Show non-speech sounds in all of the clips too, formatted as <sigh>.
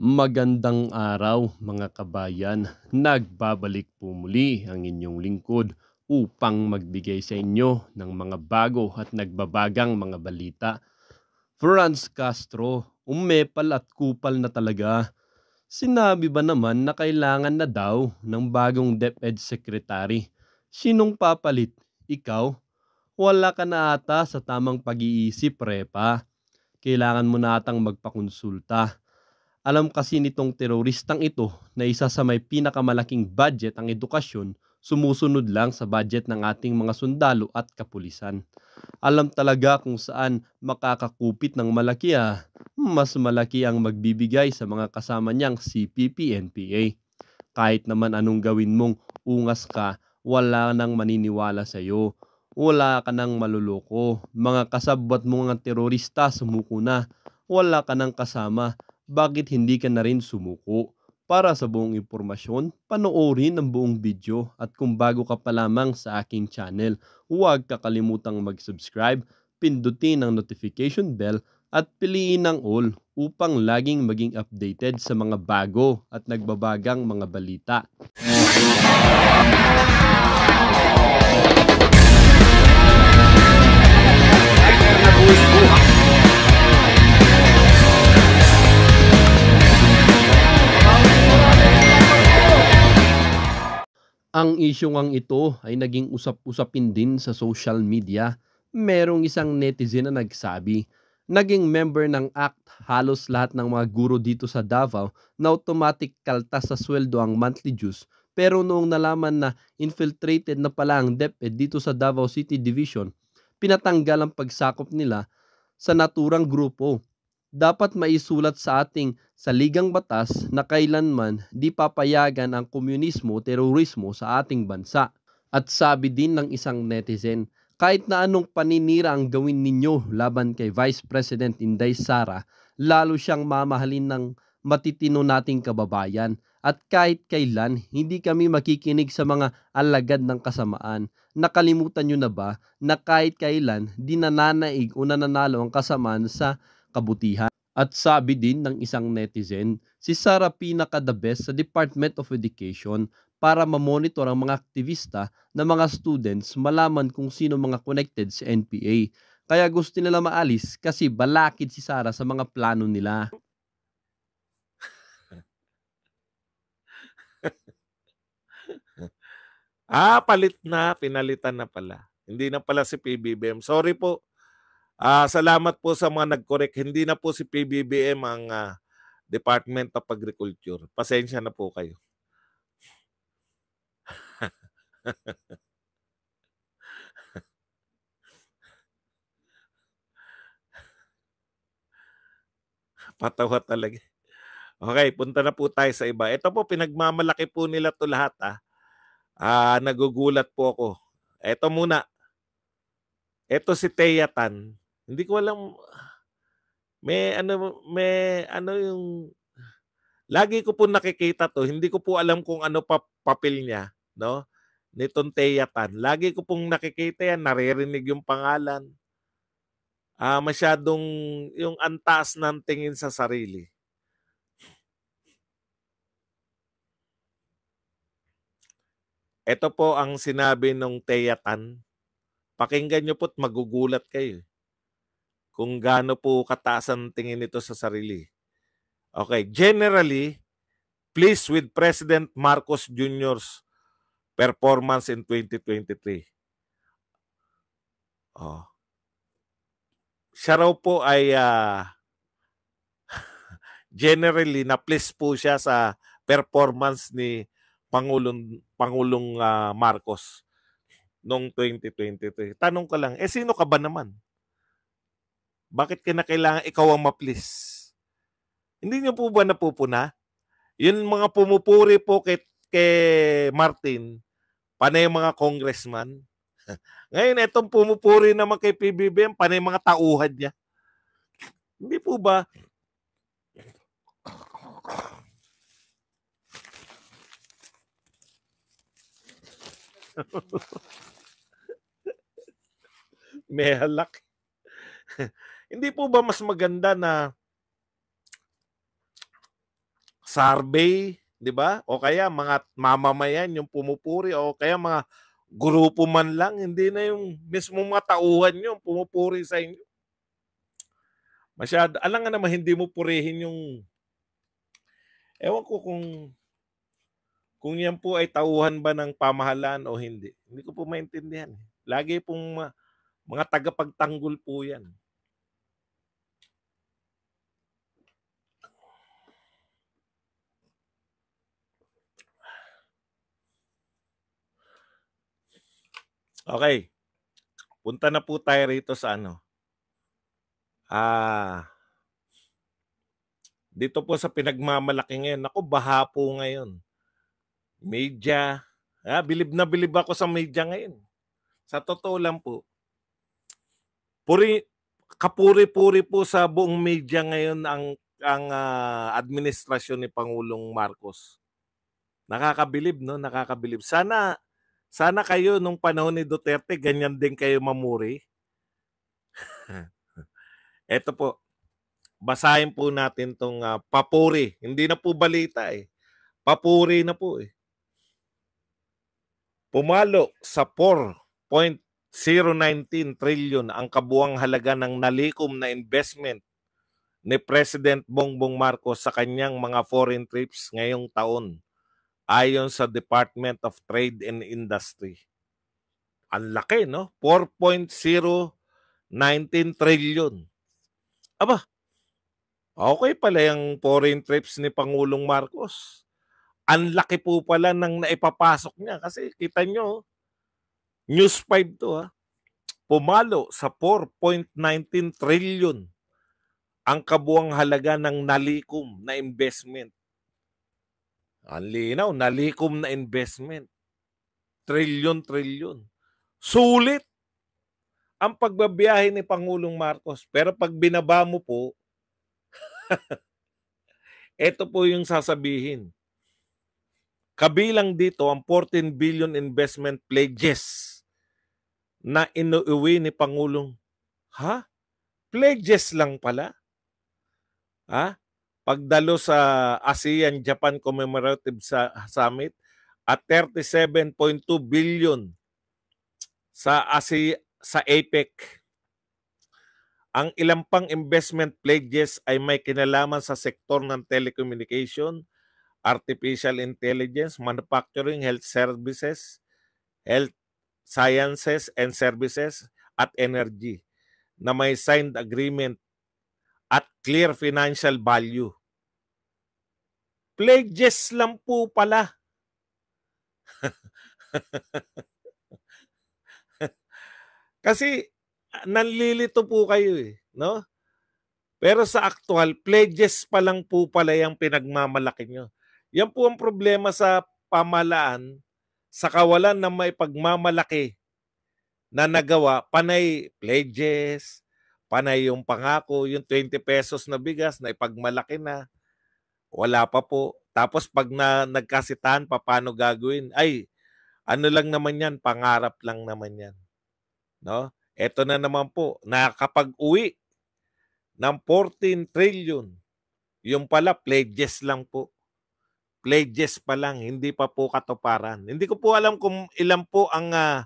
Magandang araw mga kabayan. Nagbabalik po muli ang inyong lingkod upang magbigay sa inyo ng mga bago at nagbabagang mga balita. Franz Castro, umepal at kupal na talaga. Sinabi ba naman na kailangan na daw ng bagong DepEd Secretary? Sinong papalit? Ikaw? Wala ka na ata sa tamang pag-iisip, Repa. Kailangan mo na atang magpakonsulta alam kasi nitong teroristang ito na isa sa may pinakamalaking budget ang edukasyon, sumusunod lang sa budget ng ating mga sundalo at kapulisan. Alam talaga kung saan makakakupit ng malaki ah, mas malaki ang magbibigay sa mga kasama niyang CPP-NPA. Kahit naman anong gawin mong ungas ka, wala nang maniniwala sa iyo. Wala ka nang maluloko. Mga kasabwat mong mga terorista, sumuko na. Wala ka nang kasama bakit hindi ka na rin sumuko? Para sa buong impormasyon, panoorin ang buong video at kung bago ka pa lamang sa aking channel, huwag kakalimutang mag-subscribe, pindutin ang notification bell at piliin ang all upang laging maging updated sa mga bago at nagbabagang mga balita. Ay, Ang isyong ang ito ay naging usap-usapin din sa social media. Merong isang netizen na nagsabi, naging member ng ACT halos lahat ng mga guro dito sa Davao na automatic kaltas sa sweldo ang monthly dues pero noong nalaman na infiltrated na pala ang DepEd dito sa Davao City Division, pinatanggal ang pagsakop nila sa naturang grupo dapat maisulat sa ating saligang batas na kailanman di papayagan ang komunismo terorismo sa ating bansa. At sabi din ng isang netizen, kahit na anong paninira ang gawin ninyo laban kay Vice President Inday Sara, lalo siyang mamahalin ng matitino nating kababayan at kahit kailan hindi kami makikinig sa mga alagad ng kasamaan. Nakalimutan nyo na ba na kahit kailan di nananaig o nananalo ang kasamaan sa kabutihan? At sabi din ng isang netizen, si Sara pinaka the best sa Department of Education para mamonitor ang mga aktivista na mga students malaman kung sino mga connected sa NPA. Kaya gusto nila maalis kasi balakid si Sara sa mga plano nila. <laughs> ah, palit na. Pinalitan na pala. Hindi na pala si PBBM. Sorry po Uh, salamat po sa mga nag-correct. Hindi na po si PBBM ang uh, Department of Agriculture. Pasensya na po kayo. <laughs> Patawa talaga. Okay, punta na po tayo sa iba. Ito po, pinagmamalaki po nila to lahat. Ah. Ah, nagugulat po ako. Ito muna. Ito si Teya Tan. Hindi ko alam may ano may ano yung lagi ko po nakikita to. Hindi ko po alam kung ano pa papel niya, no? Nitong Teya Lagi ko pong nakikita yan, naririnig yung pangalan. Ah, uh, masyadong yung antas ng tingin sa sarili. Ito po ang sinabi ng Teya Pakinggan nyo po't magugulat kayo kung gaano po kataas ang tingin nito sa sarili. Okay, generally, pleased with President Marcos Jr.'s performance in 2023. Oh. Siya raw po ay uh, <laughs> generally na pleased po siya sa performance ni Pangulong Pangulong uh, Marcos noong 2023. Tanong ko lang, eh sino ka ba naman? Bakit ka na kailangan ikaw ang maplis? Hindi niyo po ba napupuna? Yun mga pumupuri po kay, kay Martin, panay mga congressman. <laughs> Ngayon, itong pumupuri naman kay PBBM, panay mga tauhan niya. Hindi po ba? <laughs> May halak. <laughs> Hindi po ba mas maganda na survey, 'di ba? O kaya mga mamamayan yung pumupuri o kaya mga grupo man lang, hindi na yung mismo mga tauhan nyo pumupuri sa inyo. Masyado, alam nga naman hindi mo purihin yung Ewan ko kung kung yan po ay tauhan ba ng pamahalaan o hindi. Hindi ko po maintindihan. Lagi pong mga, mga tagapagtanggol po yan. Okay. Punta na po tayo rito sa ano. Ah, dito po sa pinagmamalaki ngayon. Ako, baha po ngayon. Media. Ah, bilib na bilib ako sa media ngayon. Sa totoo lang po. Puri, kapuri-puri po sa buong media ngayon ang ang uh, administrasyon ni Pangulong Marcos. Nakakabilib, no? Nakakabilib. Sana sana kayo nung panahon ni Duterte, ganyan din kayo mamuri. Ito <laughs> po, basahin po natin tong uh, papuri. Hindi na po balita eh. Papuri na po eh. Pumalo sa 4.019 trillion ang kabuang halaga ng nalikom na investment ni President Bongbong Marcos sa kanyang mga foreign trips ngayong taon ayon sa Department of Trade and Industry. Ang laki, no? 4.019 trillion. Aba, okay pala yung foreign trips ni Pangulong Marcos. Ang laki po pala nang naipapasok niya kasi kita nyo, News 5 to ha, pumalo sa 4.19 trillion ang kabuang halaga ng nalikom na investment ang linaw, nalikom na investment. Trilyon-trilyon. Sulit ang pagbabiyahe ni Pangulong Marcos. Pero pag binaba mo po, ito <laughs> po yung sasabihin. Kabilang dito ang 14 billion investment pledges na inuwi ni Pangulong. Ha? Pledges lang pala? Ha? pagdalo sa ASEAN-Japan Commemorative Summit at 37.2 billion sa ASEAN sa APEC. Ang ilang pang investment pledges ay may kinalaman sa sektor ng telecommunication, artificial intelligence, manufacturing, health services, health sciences and services at energy na may signed agreement at clear financial value Pledges lang po pala. Kasi nanlilito po kayo eh, no? Pero sa actual, pledges pa lang po pala yung pinagmamalaki nyo. Yan po ang problema sa pamalaan, sa kawalan ng may pagmamalaki na nagawa, panay pledges, panay yung pangako, yung 20 pesos na bigas na ipagmalaki na wala pa po. Tapos pag na, nagkasitan, pa, paano gagawin? Ay, ano lang naman yan, pangarap lang naman yan. No? Ito na naman po, nakakapag-uwi ng 14 trillion. Yung pala, pledges lang po. Pledges pa lang, hindi pa po katuparan. Hindi ko po alam kung ilan po ang, uh,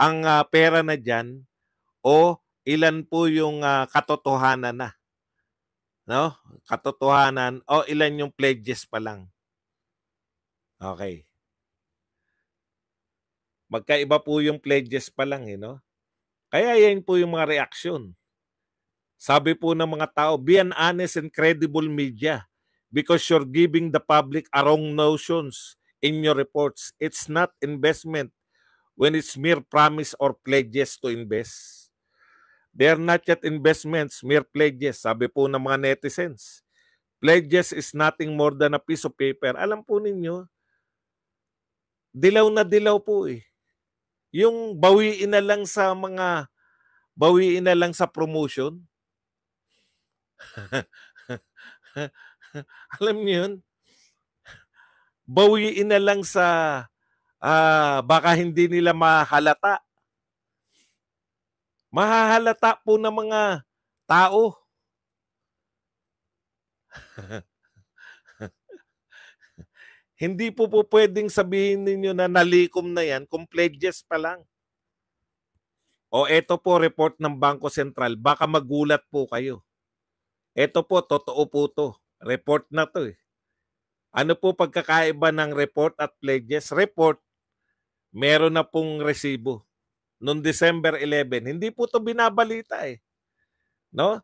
ang uh, pera na dyan o ilan po yung uh, katotohanan na no? Katotohanan o oh, ilan yung pledges pa lang. Okay. Magkaiba po yung pledges pa lang, eh, no? Kaya yan po yung mga reaksyon. Sabi po ng mga tao, be an honest and credible media because you're giving the public a wrong notions in your reports. It's not investment when it's mere promise or pledges to invest. They are not yet investments, mere pledges, sabi po ng mga netizens. Pledges is nothing more than a piece of paper. Alam po ninyo, dilaw na dilaw po eh. Yung bawiin na lang sa mga, bawiin na lang sa promotion. <laughs> Alam niyo yun? Bawiin na lang sa, uh, baka hindi nila mahalata mahahalata po ng mga tao. Hindi po po pwedeng sabihin ninyo na nalikom na yan kung pledges pa lang. O eto po report ng Bangko Sentral. Baka magulat po kayo. Eto po, totoo po to. Report na to eh. Ano po pagkakaiba ng report at pledges? Report, meron na pong resibo noong December 11. Hindi po to binabalita eh. No?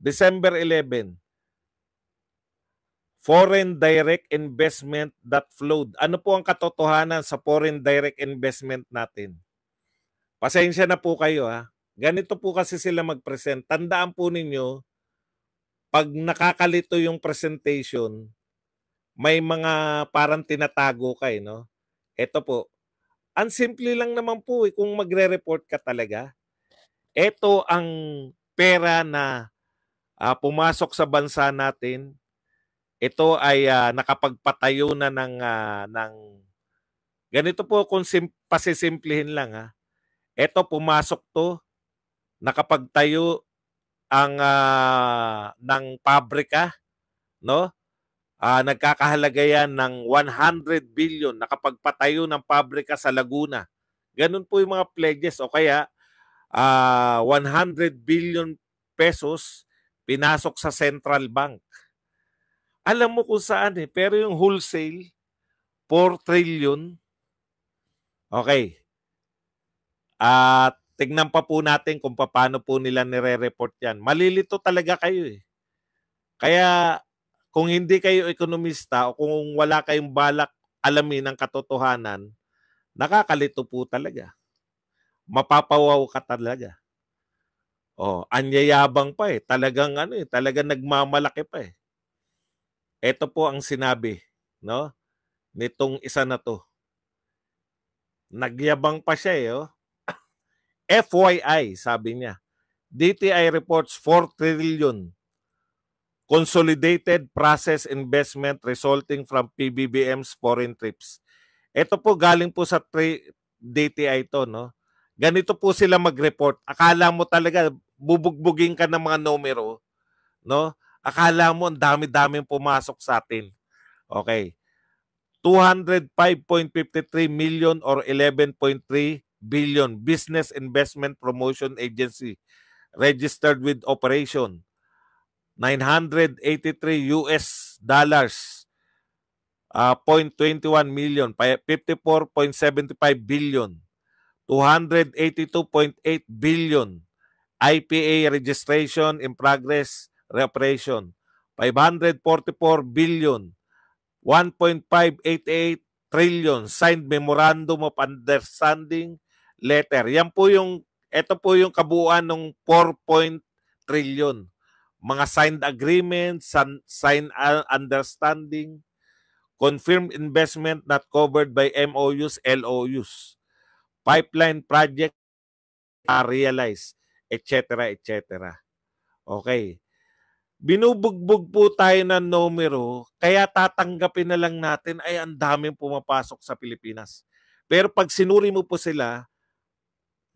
December 11. Foreign direct investment that flowed. Ano po ang katotohanan sa foreign direct investment natin? Pasensya na po kayo ha. Ganito po kasi sila mag-present. Tandaan po ninyo, pag nakakalito yung presentation, may mga parang tinatago ka eh, no? Ito po, ang simple lang naman po eh, kung magre-report ka talaga. Ito ang pera na uh, pumasok sa bansa natin. Ito ay uh, nakapagpatayo na ng uh, ng ganito po kung sim- pasisimplihin lang ha. Ito pumasok to nakapagtayo ang uh, ng pabrika no Uh, nagkakahalaga yan ng 100 billion nakapagpatayo ng pabrika sa Laguna. Ganun po yung mga pledges o kaya uh, ah, 100 billion pesos pinasok sa central bank. Alam mo kung saan eh, pero yung wholesale, 4 trillion. Okay. At uh, tignan pa po natin kung paano po nila nire-report yan. Malilito talaga kayo eh. Kaya kung hindi kayo ekonomista o kung wala kayong balak alamin ang katotohanan, nakakalito po talaga. Mapapawaw ka talaga. Oh, anyayabang pa eh. Talagang ano eh, talagang nagmamalaki pa eh. Ito po ang sinabi, no? Nitong isa na to. Nagyabang pa siya eh, oh. <coughs> FYI, sabi niya. DTI reports 4 trillion Consolidated Process Investment Resulting from PBBM's Foreign Trips. Ito po galing po sa tri- DTI to, no? Ganito po sila mag-report. Akala mo talaga bubugbugin ka ng mga numero, no? Akala mo ang dami-daming pumasok sa atin. Okay. 205.53 million or 11.3 billion Business Investment Promotion Agency registered with operation. 983 US dollars. Uh, 0.21 million, 54.75 billion, 282.8 billion, IPA registration in progress reparation, 544 billion, 1.588 trillion signed memorandum of understanding letter. Yan po yung ito po yung kabuuan ng 4. trillion mga signed agreement, signed understanding, confirmed investment not covered by MOUs, LOUs, pipeline project are realized, etc., etc. Okay. Binubugbog po tayo ng numero, kaya tatanggapin na lang natin ay ang daming pumapasok sa Pilipinas. Pero pag sinuri mo po sila,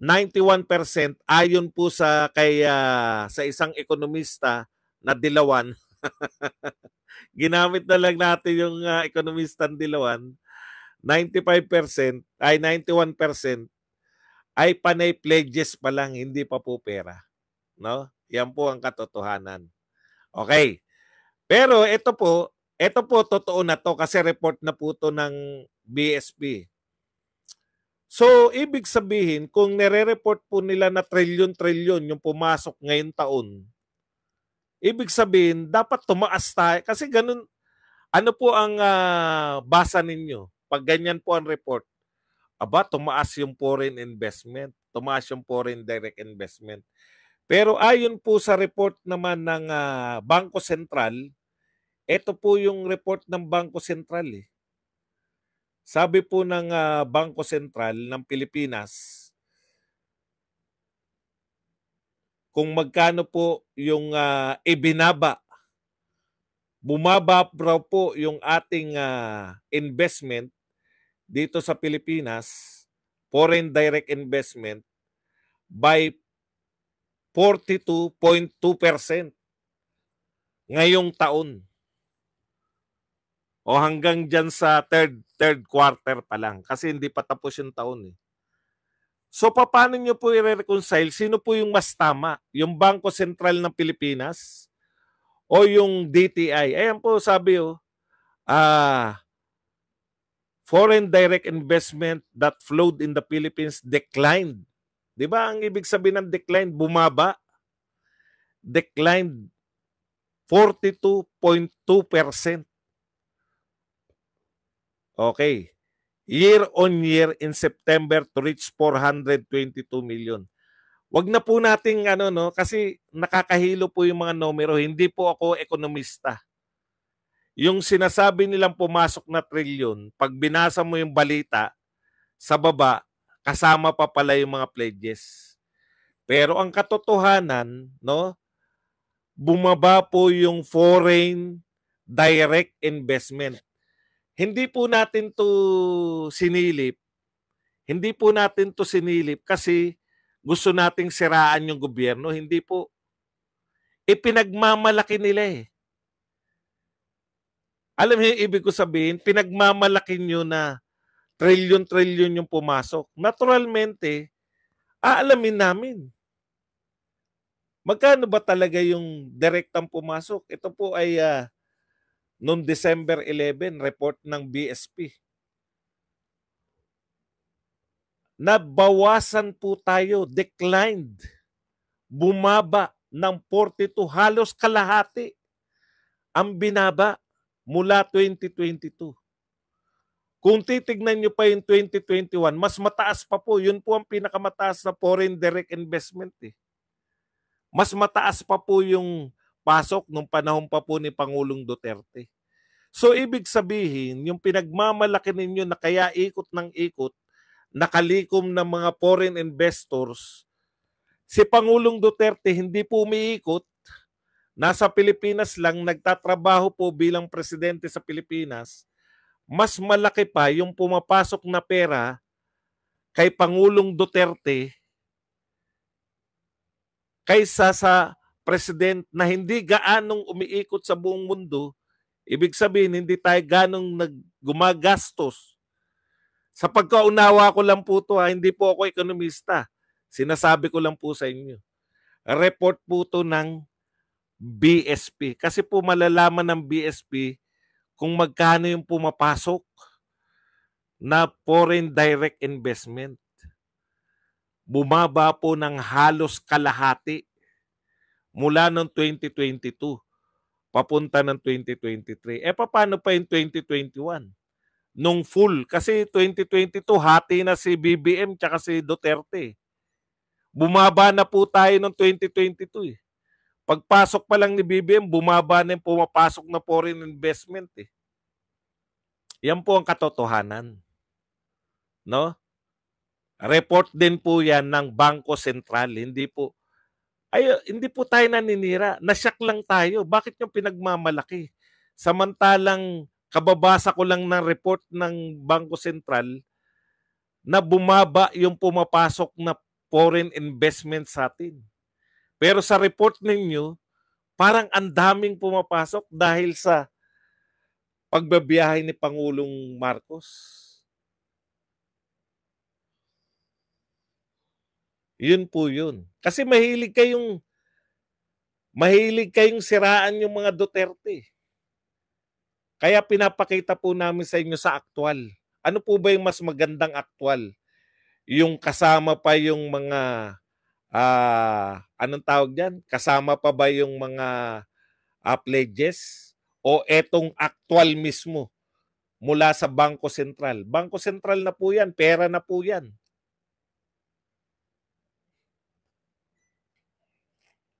91% ayon po sa kay uh, sa isang ekonomista na Dilawan. <laughs> Ginamit na lang natin yung uh, ah, ekonomista Dilawan. 95% ay 91% ay panay pledges pa lang, hindi pa po pera. No? Yan po ang katotohanan. Okay. Pero ito po, ito po totoo na to kasi report na po to ng BSP. So, ibig sabihin, kung nire-report po nila na trilyon-trilyon yung pumasok ngayong taon, ibig sabihin, dapat tumaas tayo. Kasi ganun, ano po ang uh, basa ninyo? Pag ganyan po ang report, aba, tumaas yung foreign investment, tumaas yung foreign direct investment. Pero ayon po sa report naman ng uh, ah, Bangko Sentral, ito po yung report ng Bangko Sentral eh. Sabi po ng uh, Bangko Sentral ng Pilipinas, kung magkano po yung uh, ibinaba, bumaba po yung ating uh, investment dito sa Pilipinas, foreign direct investment, by 42.2% ngayong taon. O hanggang dyan sa third, third quarter pa lang kasi hindi pa tapos yung taon eh. So paano nyo po i-reconcile? Sino po yung mas tama? Yung Bangko Sentral ng Pilipinas o yung DTI? Ayan po sabi oh, ah, foreign direct investment that flowed in the Philippines declined. Di ba ang ibig sabihin ng declined? Bumaba. Declined 42.2%. Okay. Year on year in September to reach 422 million. Wag na po nating ano no kasi nakakahilo po yung mga numero. Hindi po ako ekonomista. Yung sinasabi nilang pumasok na trilyon, pag binasa mo yung balita sa baba, kasama pa pala yung mga pledges. Pero ang katotohanan, no, bumaba po yung foreign direct investment. Hindi po natin to sinilip. Hindi po natin to sinilip kasi gusto nating siraan yung gobyerno. Hindi po. Ipinagmamalaki e, nila eh. Alam niyo yung ibig ko sabihin? Pinagmamalaki nyo na trilyon-trilyon yung pumasok. Naturalmente, aalamin namin. Magkano ba talaga yung direktang pumasok? Ito po ay uh, noong December 11 report ng BSP. Nabawasan po tayo, declined, bumaba ng 42, halos kalahati ang binaba mula 2022. Kung titignan nyo pa yung 2021, mas mataas pa po. Yun po ang pinakamataas na foreign direct investment. Eh. Mas mataas pa po yung pasok nung panahon pa po ni Pangulong Duterte. So ibig sabihin, yung pinagmamalaki ninyo na kaya ikot ng ikot, nakalikom ng mga foreign investors, si Pangulong Duterte hindi po umiikot, nasa Pilipinas lang, nagtatrabaho po bilang presidente sa Pilipinas, mas malaki pa yung pumapasok na pera kay Pangulong Duterte kaysa sa president na hindi gaanong umiikot sa buong mundo, ibig sabihin hindi tayo ganong naggumagastos. Sa pagkaunawa ko lang po to ha, hindi po ako ekonomista. Sinasabi ko lang po sa inyo. Report po to ng BSP. Kasi po malalaman ng BSP kung magkano yung pumapasok na foreign direct investment. Bumaba po ng halos kalahati mula ng 2022 papunta ng 2023. Eh paano pa yung 2021? Nung full. Kasi 2022, hati na si BBM tsaka si Duterte. Bumaba na po tayo ng 2022 eh. Pagpasok pa lang ni BBM, bumaba na yung pumapasok na foreign investment eh. Yan po ang katotohanan. No? Report din po yan ng Bangko Sentral. Hindi po ay ah, hindi po tayo naninira. Nasyak lang tayo. Bakit yung pinagmamalaki? Samantalang kababasa ko lang ng report ng Bangko Sentral na bumaba yung pumapasok na foreign investment sa atin. Pero sa report ninyo, parang ang daming pumapasok dahil sa pagbabiyahe ni Pangulong Marcos. Yun po yun. Kasi mahilig kayong mahilig kayong siraan yung mga Duterte. Kaya pinapakita po namin sa inyo sa aktwal. Ano po ba yung mas magandang aktwal? Yung kasama pa yung mga uh, anong tawag diyan? Kasama pa ba yung mga uh, pledges o etong aktwal mismo mula sa Bangko Sentral? Bangko Sentral na po 'yan, pera na po 'yan.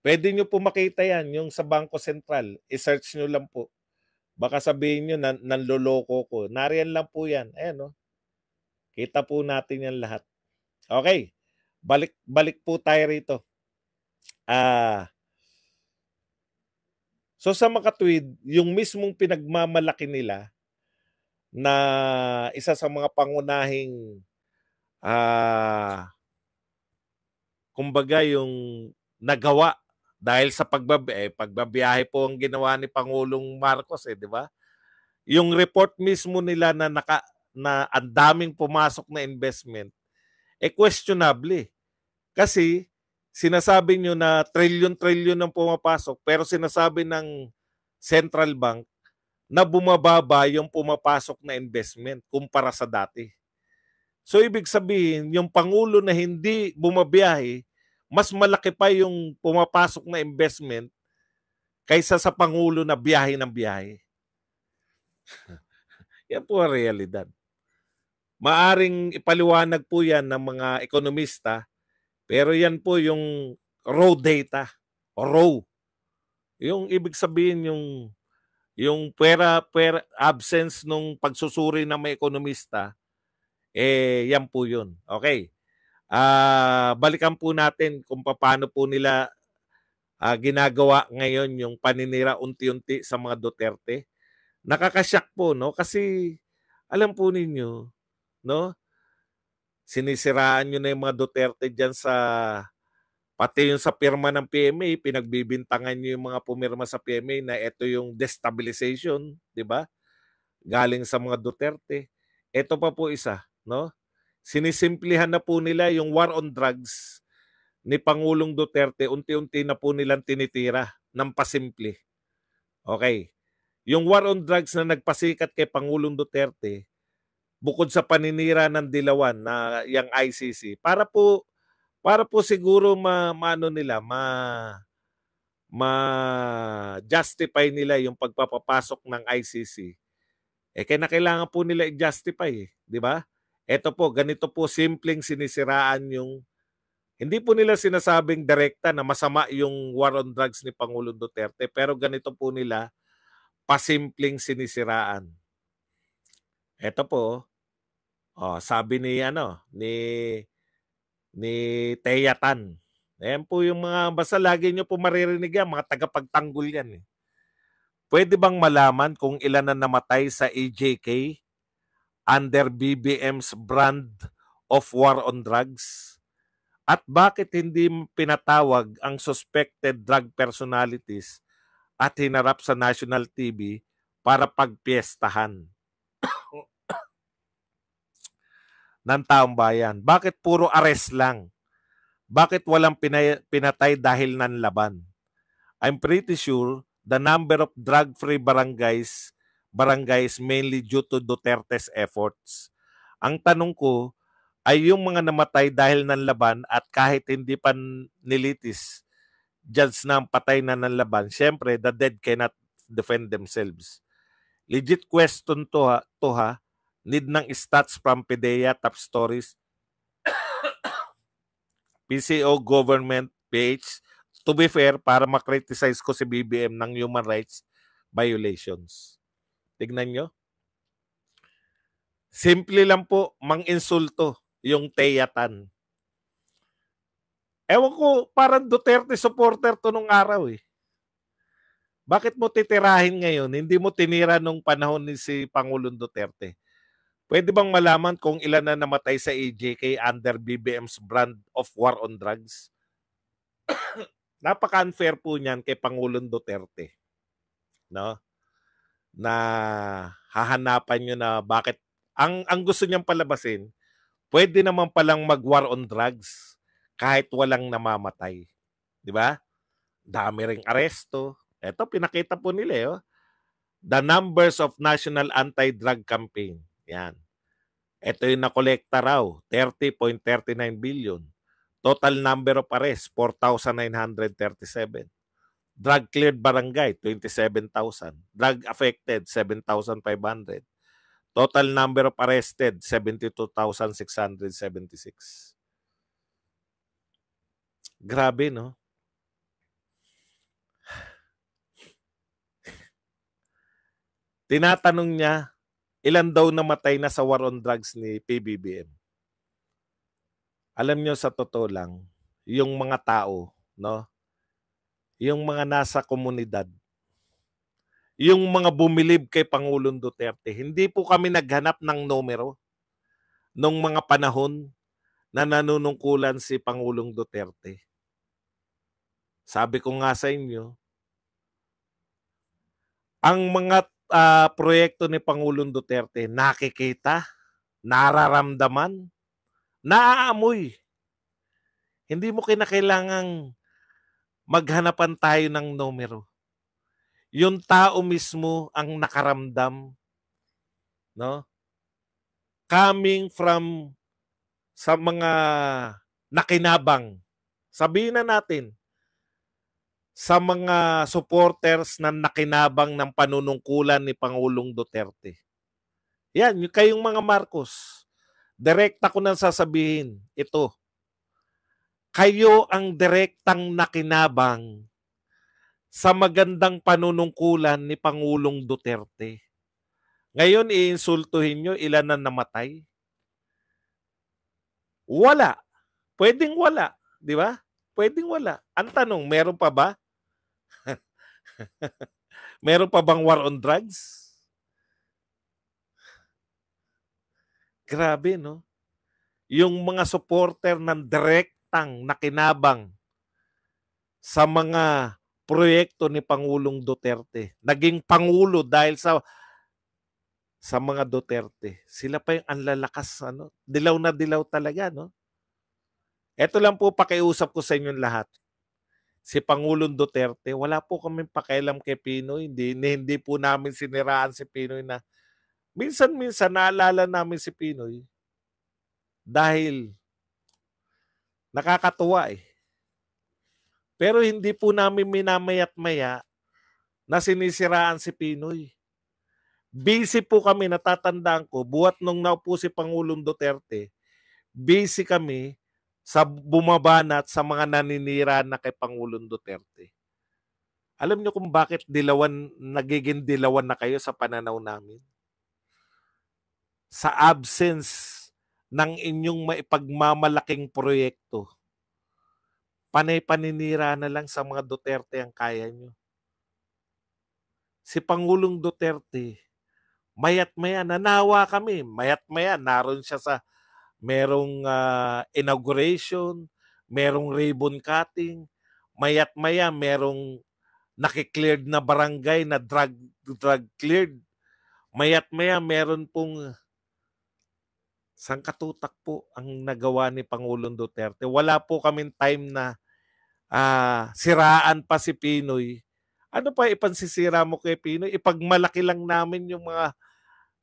Pwede nyo po makita yan, yung sa Bangko Sentral. I-search nyo lang po. Baka sabihin nyo, nan nanloloko ko. Nariyan lang po yan. Ayan, no? Kita po natin yan lahat. Okay. Balik, balik po tayo rito. Ah... Uh, so sa makatwid, yung mismong pinagmamalaki nila na isa sa mga pangunahing ah uh, kumbaga yung nagawa dahil sa pagbab eh, pagbabiyahe po ang ginawa ni Pangulong Marcos eh, di ba? Yung report mismo nila na naka na ang daming pumasok na investment eh questionable. Eh. Kasi sinasabi niyo na trilyon-trilyon ang pumapasok pero sinasabi ng central bank na bumababa yung pumapasok na investment kumpara sa dati. So ibig sabihin, yung pangulo na hindi bumabiyahe mas malaki pa yung pumapasok na investment kaysa sa Pangulo na biyahe ng biyahe. <laughs> yan po ang realidad. Maaring ipaliwanag po yan ng mga ekonomista, pero yan po yung raw data, o raw. Yung ibig sabihin yung yung pera, per absence nung pagsusuri ng mga ekonomista, eh yan po yun. Okay uh, balikan po natin kung paano po nila uh, ginagawa ngayon yung paninira unti-unti sa mga Duterte. Nakakasyak po, no? Kasi alam po ninyo, no? Sinisiraan nyo na yung mga Duterte dyan sa pati yung sa pirma ng PMA, pinagbibintangan nyo yung mga pumirma sa PMA na ito yung destabilization, di ba? Galing sa mga Duterte. Ito pa po isa, no? sinisimplihan na po nila yung war on drugs ni Pangulong Duterte, unti-unti na po nilang tinitira ng pasimple. Okay. Yung war on drugs na nagpasikat kay Pangulong Duterte, bukod sa paninira ng Dilawan na yung ICC, para po para po siguro ma, maano nila, ma ma justify nila yung pagpapapasok ng ICC. Eh kaya na kailangan po nila i-justify, eh, 'di ba? Ito po, ganito po simpleng sinisiraan yung hindi po nila sinasabing direkta na masama yung war on drugs ni Pangulong Duterte, pero ganito po nila pasimpleng sinisiraan. Ito po, oh, sabi ni ano, ni ni Teyatan. Tan. Ayan po yung mga, basta lagi nyo po maririnig yan, mga tagapagtanggol yan. Eh. Pwede bang malaman kung ilan na namatay sa AJK under BBM's brand of war on drugs? At bakit hindi pinatawag ang suspected drug personalities at hinarap sa national TV para pagpiestahan <coughs> ng taong bayan? Bakit puro arrest lang? Bakit walang pinay- pinatay dahil ng laban? I'm pretty sure the number of drug-free barangays barangays mainly due to Duterte's efforts. Ang tanong ko ay yung mga namatay dahil ng laban at kahit hindi pa nilitis, judge na ang patay na ng laban, syempre the dead cannot defend themselves. Legit question to ha, to ha need ng stats from PDEA, top stories, PCO <coughs> government, PH. To be fair, para makriticize ko si BBM ng human rights violations. Tignan nyo. Simple lang po, mang-insulto yung teyatan. Ewan ko, parang Duterte supporter to nung araw eh. Bakit mo titirahin ngayon? Hindi mo tinira nung panahon ni si Pangulong Duterte. Pwede bang malaman kung ilan na namatay sa AJK under BBM's brand of war on drugs? <coughs> Napaka-unfair po niyan kay Pangulong Duterte. No? na hahanapan nyo na bakit ang ang gusto niyang palabasin, pwede naman palang mag-war on drugs kahit walang namamatay. 'Di ba? Dami ring aresto. Ito pinakita po nila 'yo. Eh, oh. The numbers of National Anti-Drug Campaign. Yan. Ito yung nakolekta raw, 30.39 billion. Total number of arrests, 4,937. Drug cleared barangay 27,000. Drug affected 7,500. Total number of arrested 72,676. Grabe no. Tinatanong niya ilan daw namatay na sa war on drugs ni PBBM. Alam niyo sa totoo lang, yung mga tao, no? yung mga nasa komunidad, yung mga bumilib kay Pangulong Duterte. Hindi po kami naghanap ng numero nung mga panahon na nanunungkulan si Pangulong Duterte. Sabi ko nga sa inyo, ang mga uh, proyekto ni Pangulong Duterte nakikita, nararamdaman, naaamoy. Hindi mo kinakailangang maghanapan tayo ng numero. Yung tao mismo ang nakaramdam. No? Coming from sa mga nakinabang. Sabihin na natin, sa mga supporters na nakinabang ng panunungkulan ni Pangulong Duterte. Yan, kayong mga Marcos. Direkta ko nang sasabihin, ito, kayo ang direktang nakinabang sa magandang panunungkulan ni Pangulong Duterte. Ngayon, iinsultuhin nyo ilan na namatay? Wala. Pwedeng wala. Di ba? Pwedeng wala. Ang tanong, meron pa ba? <laughs> meron pa bang war on drugs? Grabe, no? Yung mga supporter ng direct direktang nakinabang sa mga proyekto ni Pangulong Duterte. Naging pangulo dahil sa sa mga Duterte. Sila pa yung anlalakas ano, dilaw na dilaw talaga no. Ito lang po pakiusap ko sa inyong lahat. Si Pangulong Duterte, wala po kami pakialam kay Pinoy. Hindi, hindi po namin siniraan si Pinoy na minsan-minsan naalala namin si Pinoy dahil Nakakatuwa eh. Pero hindi po namin minamayat-maya na sinisiraan si Pinoy. Busy po kami, natatandaan ko, buwat nung naupo si Pangulong Duterte, busy kami sa bumabanat sa mga naninira na kay Pangulong Duterte. Alam niyo kung bakit dilawan, nagiging dilawan na kayo sa pananaw namin? Sa absence ng inyong maipagmamalaking proyekto. Panay-paninira na lang sa mga Duterte ang kaya nyo. Si Pangulong Duterte, mayat maya nanawa kami. Mayat maya naroon siya sa merong uh, inauguration, merong ribbon cutting, mayat maya merong nakikleared na barangay na drug drug cleared. Mayat maya meron pong sangkatutak po ang nagawa ni Pangulong Duterte. Wala po kaming time na uh, siraan pa si Pinoy. Ano pa ipansisira mo kay Pinoy? Ipagmalaki lang namin yung mga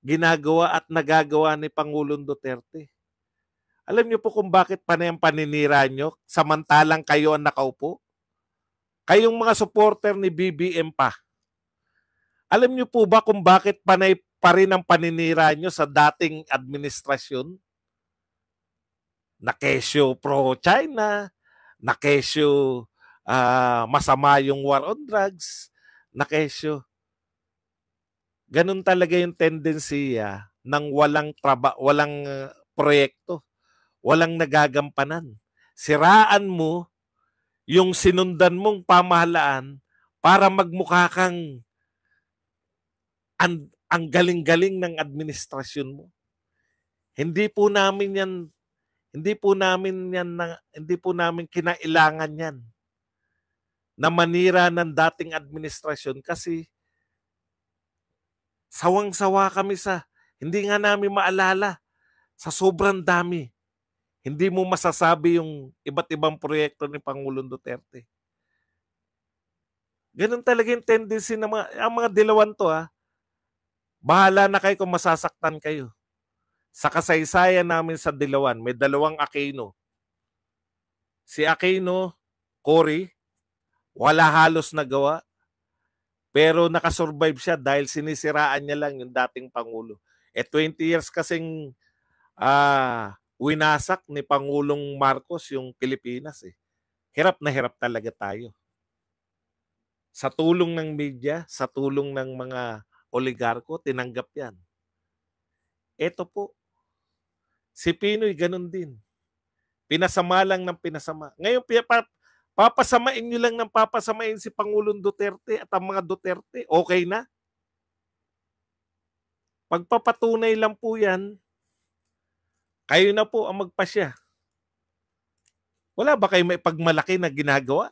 ginagawa at nagagawa ni Pangulong Duterte. Alam niyo po kung bakit pa na yung paninira niyo samantalang kayo ang nakaupo? Kayong mga supporter ni BBM pa. Alam niyo po ba kung bakit panay pa rin ang paninira nyo sa dating administrasyon na kesyo pro-China, na kesyo uh, ah, masama yung war on drugs, na kesyo. Ganun talaga yung tendensiya ng walang traba, walang ah, proyekto, walang nagagampanan. Siraan mo yung sinundan mong pamahalaan para magmukha kang and ang galing-galing ng administrasyon mo. Hindi po namin 'yan hindi po namin 'yan na, hindi po namin kinailangan 'yan na manira ng dating administrasyon kasi sawang-sawa kami sa hindi nga namin maalala sa sobrang dami. Hindi mo masasabi yung iba't ibang proyekto ni Pangulong Duterte. Ganun talaga yung tendency ng mga, ang mga dilawan to ha. Ah. Bahala na kayo kung masasaktan kayo. Sa kasaysayan namin sa Dilawan, may dalawang Aquino. Si Aquino, Cory, wala halos nagawa. Pero nakasurvive siya dahil sinisiraan niya lang yung dating Pangulo. E eh, 20 years kasing uh, winasak ni Pangulong Marcos yung Pilipinas. Eh. Hirap na hirap talaga tayo. Sa tulong ng media, sa tulong ng mga oligarko, tinanggap yan. Ito po, si Pinoy ganun din. Pinasama lang ng pinasama. Ngayon, papasamain nyo lang ng papasamain si Pangulong Duterte at ang mga Duterte, okay na. Pagpapatunay lang po yan, kayo na po ang magpasya. Wala ba kayo may pagmalaki na ginagawa?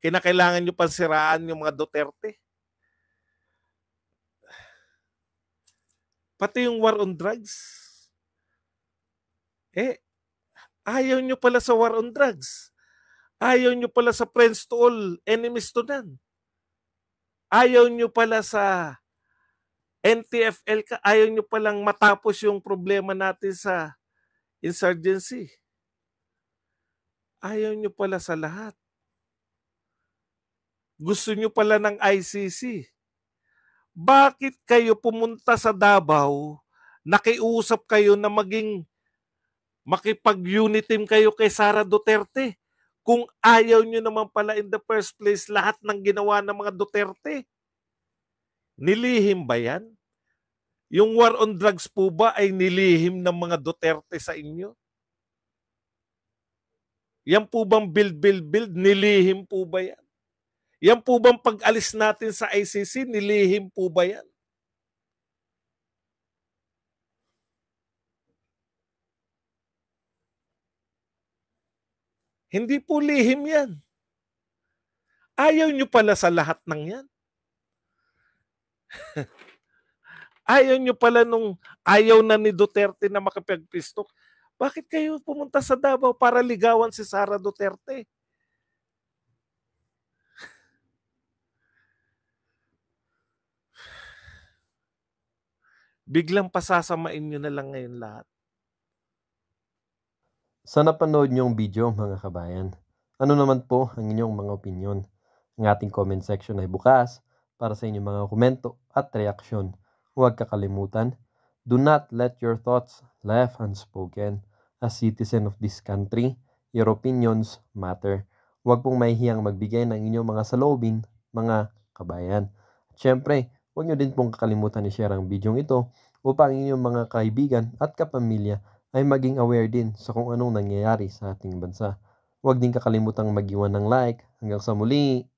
Kinakailangan nyo pansiraan yung mga Duterte? Pati yung war on drugs. Eh, ayaw nyo pala sa war on drugs. Ayaw nyo pala sa friends to all, enemies to none. Ayaw nyo pala sa NTFL ka, ayaw nyo palang matapos yung problema natin sa insurgency. Ayaw nyo pala sa lahat. Gusto nyo pala ng ICC bakit kayo pumunta sa Davao, nakiusap kayo na maging makipag-unit team kayo kay Sara Duterte? Kung ayaw nyo naman pala in the first place lahat ng ginawa ng mga Duterte? Nilihim ba yan? Yung war on drugs po ba ay nilihim ng mga Duterte sa inyo? Yan po bang build, build, build? Nilihim po ba yan? Yan po bang pag-alis natin sa ICC, nilihim po ba yan? Hindi po lihim yan. Ayaw nyo pala sa lahat ng yan. <laughs> ayaw nyo pala nung ayaw na ni Duterte na makapagpistok. Bakit kayo pumunta sa Davao para ligawan si Sara Duterte? biglang pasasamain nyo na lang ngayon lahat. Sa napanood niyong video mga kabayan, ano naman po ang inyong mga opinion? Ang ating comment section ay bukas para sa inyong mga komento at reaksyon. Huwag kakalimutan, do not let your thoughts left unspoken. As citizen of this country, your opinions matter. Huwag pong mahihiyang magbigay ng inyong mga salobin, mga kabayan. At syempre, Huwag niyo din pong kakalimutan ni share ang videong ito upang inyong mga kaibigan at kapamilya ay maging aware din sa kung anong nangyayari sa ating bansa. Huwag din kakalimutang magiwan ng like. Hanggang sa muli!